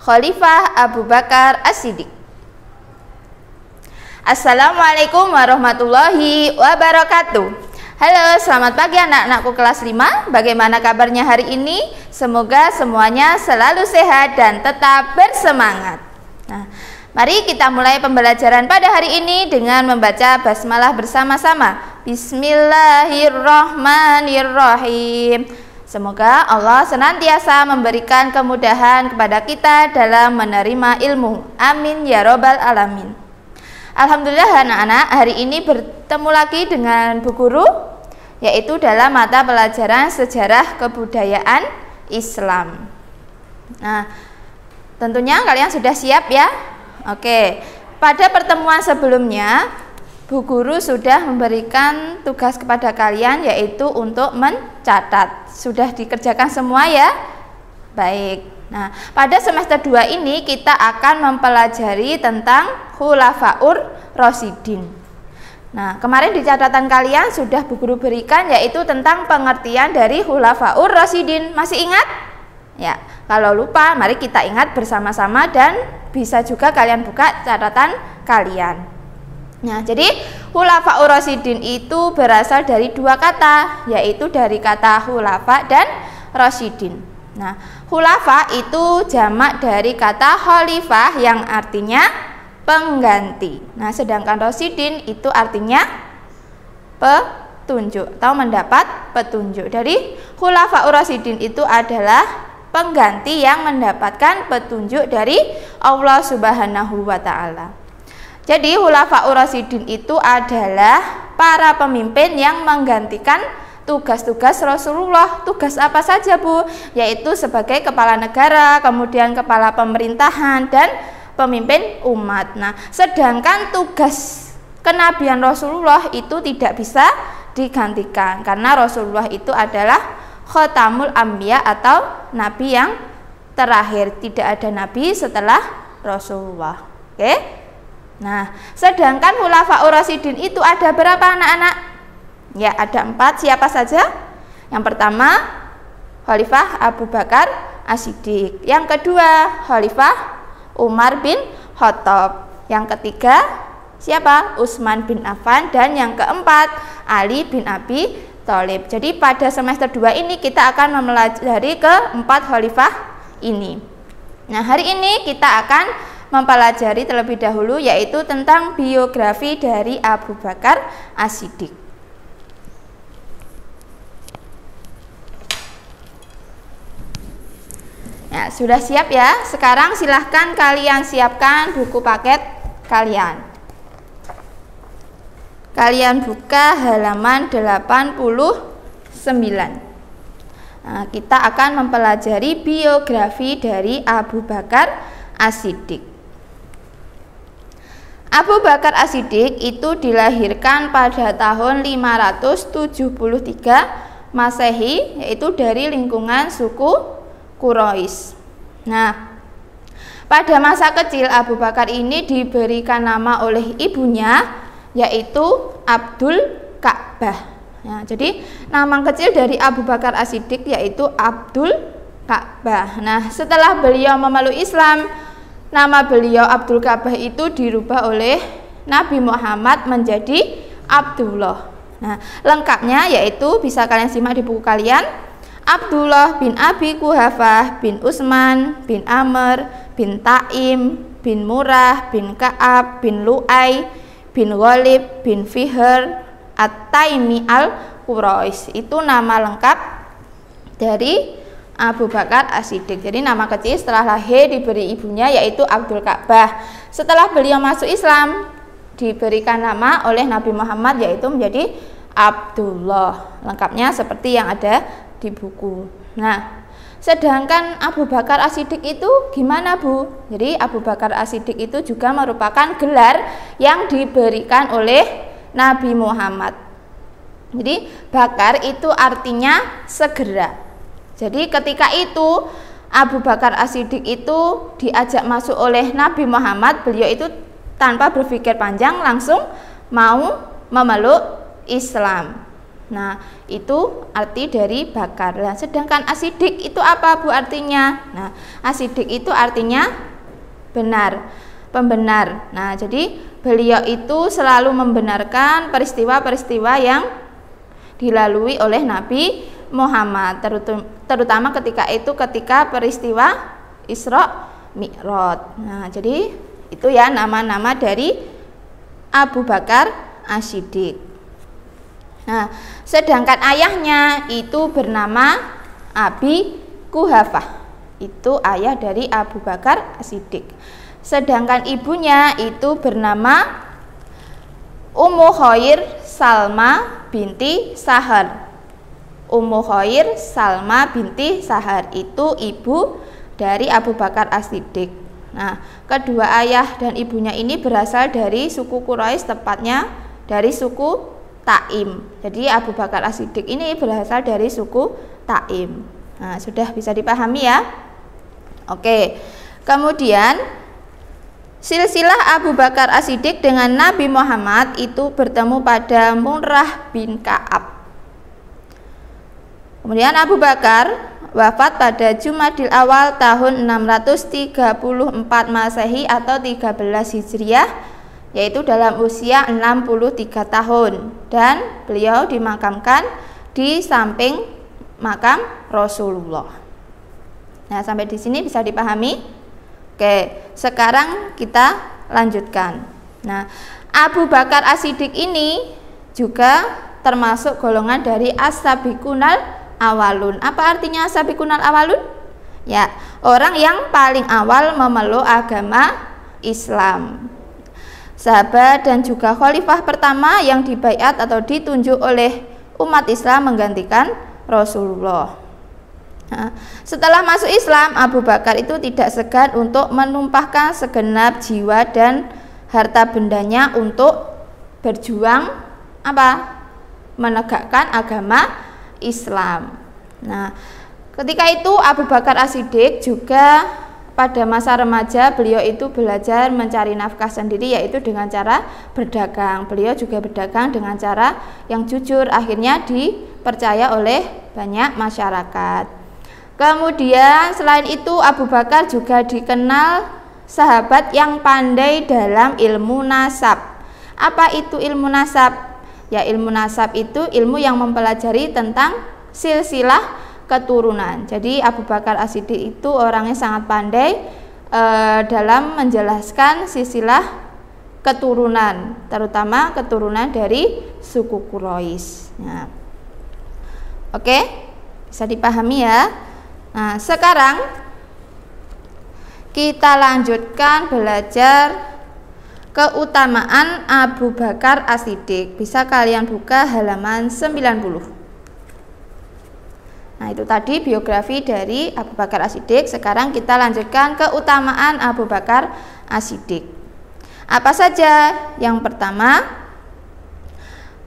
Khalifah Abu Bakar As-Siddiq. Assalamualaikum warahmatullahi wabarakatuh. Halo, selamat pagi anak-anakku kelas 5. Bagaimana kabarnya hari ini? Semoga semuanya selalu sehat dan tetap bersemangat. Nah, mari kita mulai pembelajaran pada hari ini dengan membaca basmalah bersama-sama. Bismillahirrahmanirrahim. Semoga Allah senantiasa memberikan kemudahan kepada kita dalam menerima ilmu. Amin ya robbal alamin. Alhamdulillah anak-anak, hari ini bertemu lagi dengan Bu Guru yaitu dalam mata pelajaran sejarah kebudayaan Islam. Nah, tentunya kalian sudah siap ya? Oke. Pada pertemuan sebelumnya, Bu guru sudah memberikan tugas kepada kalian yaitu untuk mencatat. Sudah dikerjakan semua ya? Baik. Nah, pada semester 2 ini kita akan mempelajari tentang Khulafaur Rosidin. Nah, kemarin di catatan kalian sudah Bu guru berikan yaitu tentang pengertian dari Khulafaur Rosidin. Masih ingat? Ya, kalau lupa mari kita ingat bersama-sama dan bisa juga kalian buka catatan kalian. Nah, jadi hulafa urosidin itu berasal dari dua kata, yaitu dari kata hulafa dan rosidin. Nah, hulafa itu jamak dari kata khalifah yang artinya pengganti. Nah, sedangkan rosidin itu artinya petunjuk atau mendapat petunjuk. Dari hulafa urosidin itu adalah pengganti yang mendapatkan petunjuk dari Allah Subhanahu wa taala. Jadi hulafa urasidin itu adalah para pemimpin yang menggantikan tugas-tugas Rasulullah. Tugas apa saja, Bu? Yaitu sebagai kepala negara, kemudian kepala pemerintahan dan pemimpin umat. Nah, sedangkan tugas kenabian Rasulullah itu tidak bisa digantikan karena Rasulullah itu adalah khotamul ambia atau nabi yang terakhir. Tidak ada nabi setelah Rasulullah. Oke? Okay? Nah, sedangkan Hulafa Urasidin itu ada berapa anak-anak? Ya, ada empat. Siapa saja? Yang pertama, Khalifah Abu Bakar Asidik. Yang kedua, Khalifah Umar bin Khattab. Yang ketiga, siapa? Utsman bin Affan. Dan yang keempat, Ali bin Abi Thalib. Jadi pada semester 2 ini kita akan mempelajari keempat khalifah ini. Nah, hari ini kita akan mempelajari terlebih dahulu yaitu tentang biografi dari Abu Bakar Asidik. Ya sudah siap ya? Sekarang silahkan kalian siapkan buku paket kalian. Kalian buka halaman 89. Nah, kita akan mempelajari biografi dari Abu Bakar as Abu Bakar As-Siddiq itu dilahirkan pada tahun 573 Masehi yaitu dari lingkungan suku Quraisy. Nah, pada masa kecil Abu Bakar ini diberikan nama oleh ibunya yaitu Abdul Ka'bah. Nah, jadi nama kecil dari Abu Bakar As-Siddiq yaitu Abdul Ka'bah. Nah, setelah beliau memeluk Islam, Nama beliau Abdul Kabah itu dirubah oleh Nabi Muhammad menjadi Abdullah. Nah, lengkapnya yaitu bisa kalian simak di buku kalian. Abdullah bin Abi Kuhafah bin Usman bin Amr bin Taim bin Murah bin Ka'ab bin Lu'ai bin Ghalib bin Fihr At-Taimi al-Quraisy. Itu nama lengkap dari Abu Bakar Asidik. Jadi nama kecil setelah lahir diberi ibunya yaitu Abdul Ka'bah. Setelah beliau masuk Islam diberikan nama oleh Nabi Muhammad yaitu menjadi Abdullah. Lengkapnya seperti yang ada di buku. Nah, sedangkan Abu Bakar Asidik itu gimana, Bu? Jadi Abu Bakar Asidik itu juga merupakan gelar yang diberikan oleh Nabi Muhammad. Jadi bakar itu artinya segera. Jadi ketika itu Abu Bakar As-Siddiq itu diajak masuk oleh Nabi Muhammad, beliau itu tanpa berpikir panjang langsung mau memeluk Islam. Nah, itu arti dari bakar. Nah, sedangkan asidik itu apa Bu artinya? Nah, asidik itu artinya benar, pembenar. Nah, jadi beliau itu selalu membenarkan peristiwa-peristiwa yang dilalui oleh Nabi Muhammad terutama ketika itu ketika peristiwa Isra Mi'raj. Nah, jadi itu ya nama-nama dari Abu Bakar Asyidik. Nah, sedangkan ayahnya itu bernama Abi Kuhafah. Itu ayah dari Abu Bakar Asyidik. Sedangkan ibunya itu bernama Ummu Khair Salma binti Sahar Ummu Khair Salma binti Sahar itu ibu dari Abu Bakar As-Siddiq. Nah, kedua ayah dan ibunya ini berasal dari suku Quraisy tepatnya dari suku Taim. Jadi Abu Bakar As-Siddiq ini berasal dari suku Taim. Nah, sudah bisa dipahami ya? Oke. Kemudian silsilah Abu Bakar As-Siddiq dengan Nabi Muhammad itu bertemu pada Munrah bin Ka'ab. Kemudian Abu Bakar wafat pada Jumadil awal tahun 634 Masehi atau 13 Hijriah yaitu dalam usia 63 tahun dan beliau dimakamkan di samping makam Rasulullah. Nah, sampai di sini bisa dipahami? Oke, sekarang kita lanjutkan. Nah, Abu Bakar As-Siddiq ini juga termasuk golongan dari As-Sabiqunal awalun. Apa artinya sabikunal awalun? Ya, orang yang paling awal memeluk agama Islam. Sahabat dan juga khalifah pertama yang dibaiat atau ditunjuk oleh umat Islam menggantikan Rasulullah. setelah masuk Islam, Abu Bakar itu tidak segan untuk menumpahkan segenap jiwa dan harta bendanya untuk berjuang apa? menegakkan agama Islam. Nah, ketika itu Abu Bakar As-Siddiq juga pada masa remaja beliau itu belajar mencari nafkah sendiri yaitu dengan cara berdagang. Beliau juga berdagang dengan cara yang jujur akhirnya dipercaya oleh banyak masyarakat. Kemudian selain itu Abu Bakar juga dikenal sahabat yang pandai dalam ilmu nasab. Apa itu ilmu nasab? Ya ilmu nasab itu ilmu yang mempelajari tentang silsilah keturunan. Jadi Abu Bakar as itu orangnya sangat pandai e, dalam menjelaskan silsilah keturunan, terutama keturunan dari suku Kurois. Nah. Oke, bisa dipahami ya. Nah, sekarang kita lanjutkan belajar Keutamaan Abu Bakar Asidik Bisa kalian buka halaman 90. Nah, itu tadi biografi dari Abu Bakar Asidik Sekarang kita lanjutkan keutamaan Abu Bakar Asidik Apa saja? Yang pertama,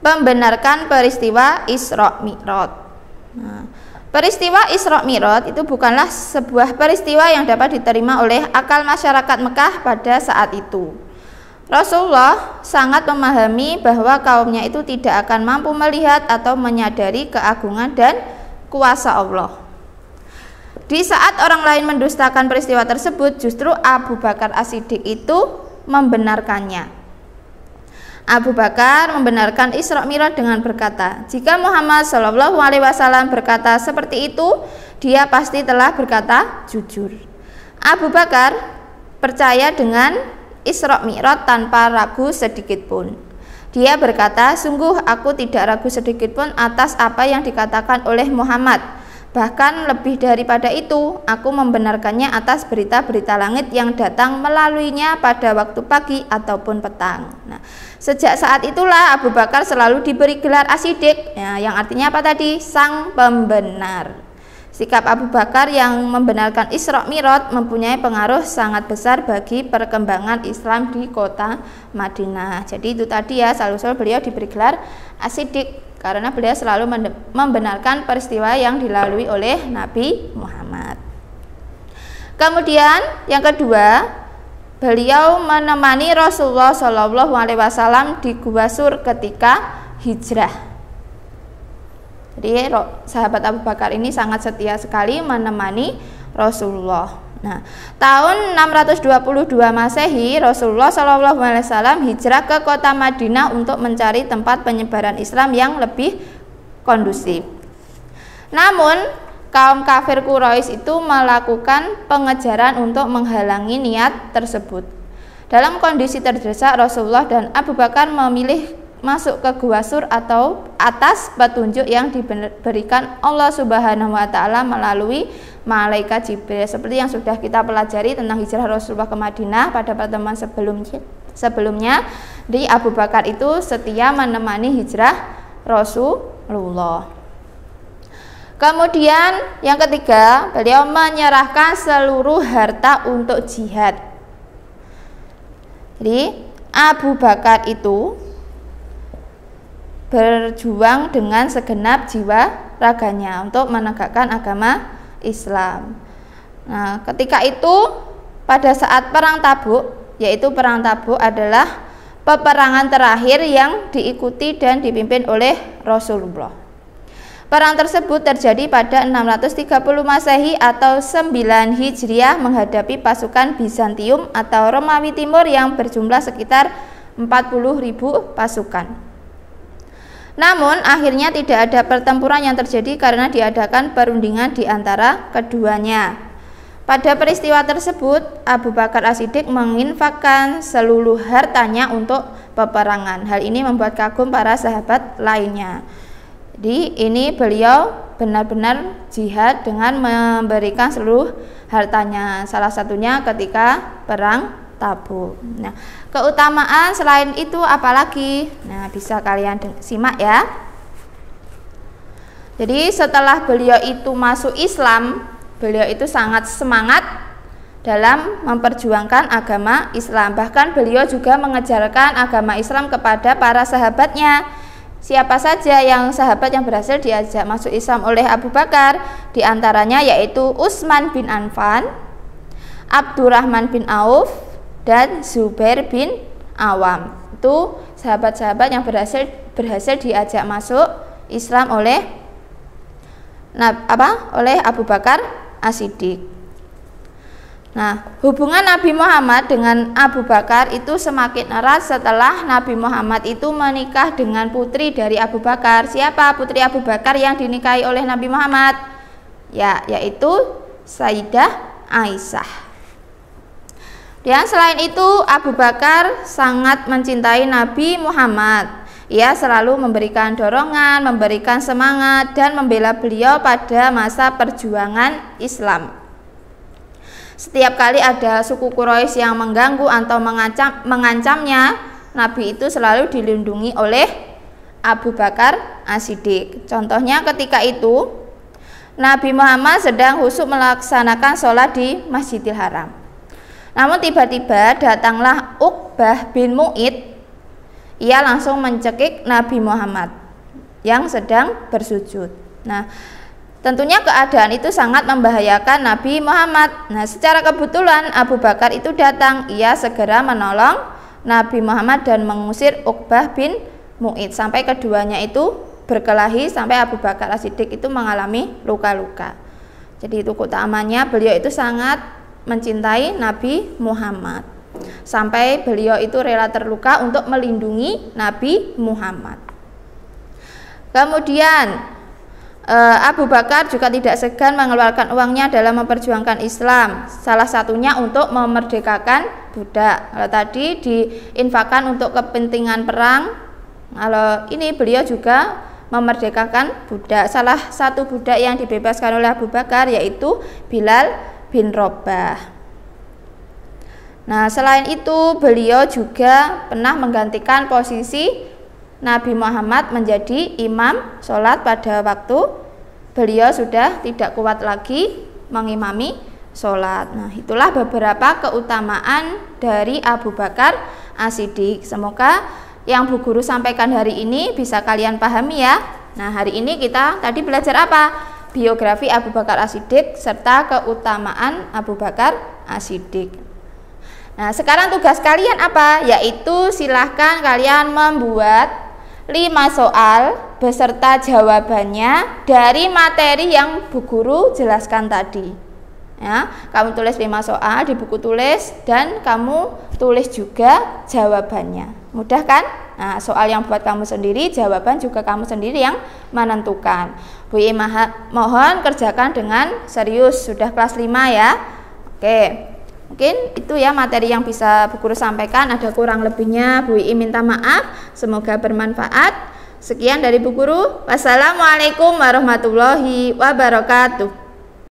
membenarkan peristiwa Isra Mi'raj. Nah, peristiwa Isra Mi'raj itu bukanlah sebuah peristiwa yang dapat diterima oleh akal masyarakat Mekah pada saat itu. Rasulullah sangat memahami bahwa kaumnya itu tidak akan mampu melihat atau menyadari keagungan dan kuasa Allah. Di saat orang lain mendustakan peristiwa tersebut, justru Abu Bakar As-Siddiq itu membenarkannya. Abu Bakar membenarkan Isra Mi'raj dengan berkata, "Jika Muhammad Shallallahu alaihi wasallam berkata seperti itu, dia pasti telah berkata jujur." Abu Bakar percaya dengan Isra Mi'raj tanpa ragu sedikit pun. Dia berkata, sungguh aku tidak ragu sedikit pun atas apa yang dikatakan oleh Muhammad. Bahkan lebih daripada itu, aku membenarkannya atas berita-berita langit yang datang melaluinya pada waktu pagi ataupun petang. Nah, sejak saat itulah Abu Bakar selalu diberi gelar asidik, ya, yang artinya apa tadi? Sang pembenar. Sikap Abu Bakar yang membenarkan Isra Mirot mempunyai pengaruh sangat besar bagi perkembangan Islam di kota Madinah. Jadi itu tadi ya, selalu selalu beliau diberi gelar Asidik karena beliau selalu membenarkan peristiwa yang dilalui oleh Nabi Muhammad. Kemudian yang kedua, beliau menemani Rasulullah Shallallahu Alaihi Wasallam di Gua Sur ketika hijrah. Jadi sahabat Abu Bakar ini sangat setia sekali menemani Rasulullah. Nah, tahun 622 Masehi, Rasulullah Shallallahu alaihi wasallam hijrah ke kota Madinah untuk mencari tempat penyebaran Islam yang lebih kondusif. Namun, kaum kafir Quraisy itu melakukan pengejaran untuk menghalangi niat tersebut. Dalam kondisi terdesak, Rasulullah dan Abu Bakar memilih masuk ke gua sur atau atas petunjuk yang diberikan Allah Subhanahu wa taala melalui malaikat Jibril seperti yang sudah kita pelajari tentang hijrah Rasulullah ke Madinah pada pertemuan sebelumnya sebelumnya di Abu Bakar itu setia menemani hijrah Rasulullah Kemudian yang ketiga, beliau menyerahkan seluruh harta untuk jihad. Jadi Abu Bakar itu berjuang dengan segenap jiwa raganya untuk menegakkan agama Islam. Nah, ketika itu pada saat perang Tabuk, yaitu perang Tabuk adalah peperangan terakhir yang diikuti dan dipimpin oleh Rasulullah. Perang tersebut terjadi pada 630 Masehi atau 9 Hijriah menghadapi pasukan Bizantium atau Romawi Timur yang berjumlah sekitar 40.000 pasukan. Namun akhirnya tidak ada pertempuran yang terjadi karena diadakan perundingan di antara keduanya. Pada peristiwa tersebut, Abu Bakar As-Siddiq menginfakkan seluruh hartanya untuk peperangan. Hal ini membuat kagum para sahabat lainnya. Di ini beliau benar-benar jihad dengan memberikan seluruh hartanya. Salah satunya ketika perang tabu. Nah, keutamaan selain itu apalagi? Nah, bisa kalian simak ya. Jadi setelah beliau itu masuk Islam, beliau itu sangat semangat dalam memperjuangkan agama Islam. Bahkan beliau juga mengejarkan agama Islam kepada para sahabatnya. Siapa saja yang sahabat yang berhasil diajak masuk Islam oleh Abu Bakar diantaranya yaitu Utsman bin Affan, Abdurrahman bin Auf, dan Zubair bin Awam. Itu sahabat-sahabat yang berhasil berhasil diajak masuk Islam oleh nah, apa? oleh Abu Bakar Asidik. Nah, hubungan Nabi Muhammad dengan Abu Bakar itu semakin erat setelah Nabi Muhammad itu menikah dengan putri dari Abu Bakar. Siapa putri Abu Bakar yang dinikahi oleh Nabi Muhammad? Ya, yaitu Sayyidah Aisyah. Dan selain itu Abu Bakar sangat mencintai Nabi Muhammad. Ia selalu memberikan dorongan, memberikan semangat dan membela beliau pada masa perjuangan Islam. Setiap kali ada suku Quraisy yang mengganggu atau mengancam, mengancamnya, Nabi itu selalu dilindungi oleh Abu Bakar Asidik. Contohnya ketika itu Nabi Muhammad sedang husuk melaksanakan sholat di Masjidil Haram. Namun tiba-tiba datanglah Uqbah bin Mu'id. Ia langsung mencekik Nabi Muhammad yang sedang bersujud. Nah, tentunya keadaan itu sangat membahayakan Nabi Muhammad. Nah, secara kebetulan Abu Bakar itu datang. Ia segera menolong Nabi Muhammad dan mengusir Uqbah bin Mu'id sampai keduanya itu berkelahi sampai Abu Bakar As-Siddiq itu mengalami luka-luka. Jadi itu kota amannya, beliau itu sangat mencintai Nabi Muhammad sampai beliau itu rela terluka untuk melindungi Nabi Muhammad. Kemudian eh, Abu Bakar juga tidak segan mengeluarkan uangnya dalam memperjuangkan Islam. Salah satunya untuk memerdekakan budak. Kalau tadi diinfakkan untuk kepentingan perang, kalau ini beliau juga memerdekakan budak. Salah satu budak yang dibebaskan oleh Abu Bakar yaitu Bilal bin Robah. Nah, selain itu beliau juga pernah menggantikan posisi Nabi Muhammad menjadi imam sholat pada waktu beliau sudah tidak kuat lagi mengimami sholat. Nah, itulah beberapa keutamaan dari Abu Bakar Asidik. Semoga yang Bu Guru sampaikan hari ini bisa kalian pahami ya. Nah, hari ini kita tadi belajar apa? biografi Abu Bakar Asidik serta keutamaan Abu Bakar Asidik. Nah, sekarang tugas kalian apa? Yaitu silahkan kalian membuat lima soal beserta jawabannya dari materi yang Bu Guru jelaskan tadi. Ya, kamu tulis lima soal di buku tulis dan kamu tulis juga jawabannya. Mudah kan? Nah, soal yang buat kamu sendiri, jawaban juga kamu sendiri yang menentukan. Bu Imaha, mohon kerjakan dengan serius. Sudah kelas 5 ya. Oke. Mungkin itu ya materi yang bisa Bu Guru sampaikan. Ada kurang lebihnya Bu I minta maaf. Semoga bermanfaat. Sekian dari Bu Guru. Wassalamualaikum warahmatullahi wabarakatuh.